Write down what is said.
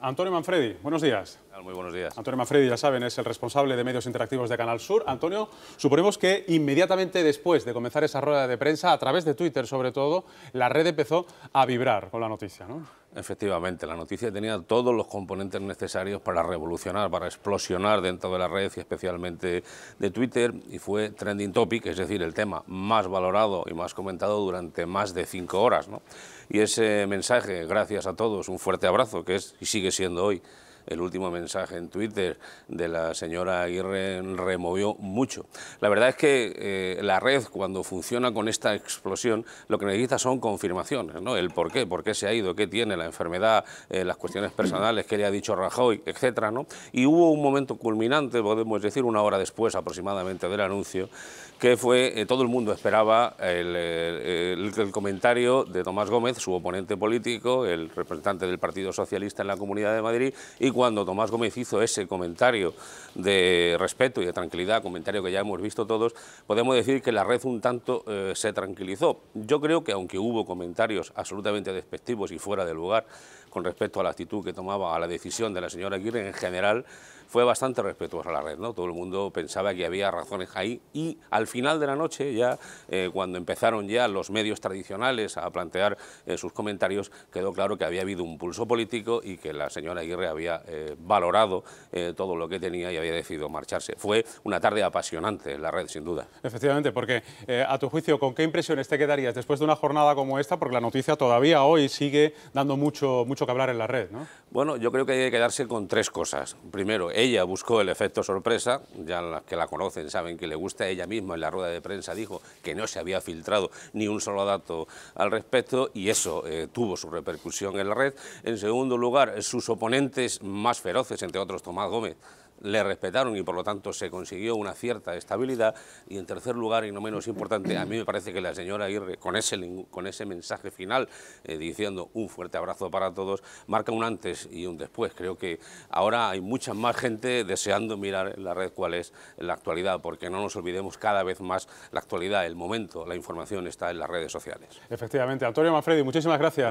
Antonio Manfredi, buenos días. Muy buenos días. Antonio Manfredi, ya saben, es el responsable de medios interactivos de Canal Sur. Antonio, suponemos que inmediatamente después de comenzar esa rueda de prensa, a través de Twitter sobre todo, la red empezó a vibrar con la noticia, ¿no? Efectivamente, la noticia tenía todos los componentes necesarios para revolucionar, para explosionar dentro de la red y especialmente de Twitter y fue trending topic, es decir, el tema más valorado y más comentado durante más de cinco horas. Y ese mensaje, gracias a todos, un fuerte abrazo, que es y sigue siendo hoy el último mensaje en Twitter de la señora Aguirre removió mucho. La verdad es que eh, la red, cuando funciona con esta explosión, lo que necesita son confirmaciones, ¿no? El por qué, por qué se ha ido, qué tiene, la enfermedad, eh, las cuestiones personales, qué le ha dicho Rajoy, etcétera, ¿no? Y hubo un momento culminante, podemos decir una hora después aproximadamente del anuncio, que fue, eh, todo el mundo esperaba el, comentario de Tomás Gómez, su oponente político, el representante del Partido Socialista en la Comunidad de Madrid, y cuando Tomás Gómez hizo ese comentario de respeto y de tranquilidad, comentario que ya hemos visto todos, podemos decir que la red un tanto eh, se tranquilizó. Yo creo que aunque hubo comentarios absolutamente despectivos y fuera de lugar con respecto a la actitud que tomaba a la decisión de la señora Aguirre en general, fue bastante respetuosa la red, ¿no? Todo el mundo pensaba que había razones ahí y al final de la noche, ya eh, cuando empezaron ya los medios tradicionales a plantear eh, sus comentarios, quedó claro que había habido un pulso político y que la señora Aguirre había eh, valorado todo lo que tenía y había decidido marcharse. Fue una tarde apasionante en la red, sin duda. Efectivamente, porque a tu juicio, ¿con qué impresiones te quedarías después de una jornada como esta? Porque la noticia todavía hoy sigue dando mucho, mucho que hablar en la red, ¿no? Bueno, yo creo que hay que quedarse con tres cosas. Primero, ella buscó el efecto sorpresa, ya las que la conocen saben que le gusta, ella misma en la rueda de prensa dijo que no se había filtrado ni un solo dato al respecto y eso eh, tuvo su repercusión en la red. En segundo lugar, sus oponentes más feroces, entre otros Tomás Gómez, le respetaron y por lo tanto se consiguió una cierta estabilidad y en tercer lugar y no menos importante a mí me parece que la señora Aguirre con ese, con ese mensaje final eh, diciendo un fuerte abrazo para todos marca un antes y un después creo que ahora hay mucha más gente deseando mirar en la red cuál es la actualidad porque no nos olvidemos cada vez más la actualidad, el momento, la información está en las redes sociales. Efectivamente, Antonio Manfredi, muchísimas gracias.